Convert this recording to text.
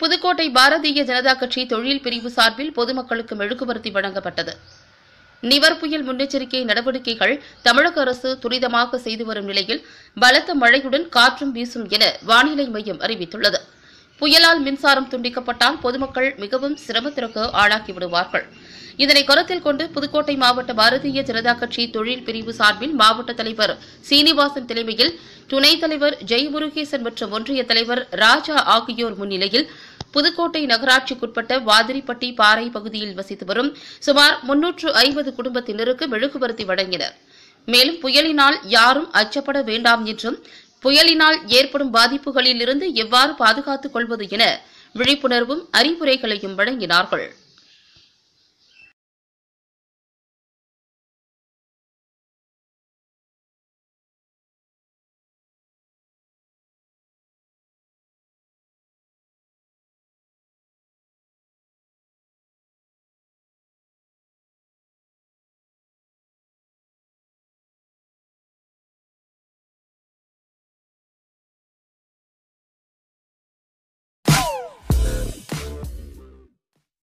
புதுக்கோட்டை பாரதிய ஜனதா கட்சி தொழில் பிரிவு சார்பில் பொதுமக்களுக்கு மெழுகுவர்த்தி வழங்கப்பட்டது நிவர் புயல் முன்னெச்சரிக்கை நடவடிக்கைகள் தமிழக அரசு துரிதமாக செய்து வரும் நிலையில் பலத்த மழையுடன் காற்றும் வீசும் என வானிலை மையம் அறிவித்துள்ளது புயலால் மின்சாரம் துண்டிக்கப்பட்டால் பொதுமக்கள் மிகவும் சிரமத்திற்கு ஆளாக்கி விடுவார்கள் இதனை கருத்தில் கொண்டு புதுக்கோட்டை மாவட்ட பாரதிய ஜனதா கட்சி தொழில் பிரிவு சார்பில் மாவட்ட தலைவர் சீனிவாசன் தலைமையில் துணைத் தலைவர் ஜெய் முருகேசன் மற்றும் ஒன்றிய தலைவர் ராஜா ஆகியோர் முன்னிலையில் புதுக்கோட்டை நகராட்சிக்குட்பட்ட வாதிரிப்பட்டி பாறை பகுதியில் வசித்து வரும் சுமார் முன்னூற்று ஐம்பது குடும்பத்தினருக்கு மெழுகுபருத்தி வழங்கினர் மேலும் புயலினால் யாரும் அச்சப்பட வேண்டாம் என்றும் புயலினால் ஏற்படும் பாதிப்புகளில் இருந்து எவ்வாறு பாதுகாத்துக் கொள்வது என விழிப்புணர்வும் அறிவுரைகளையும் வழங்கினார்கள்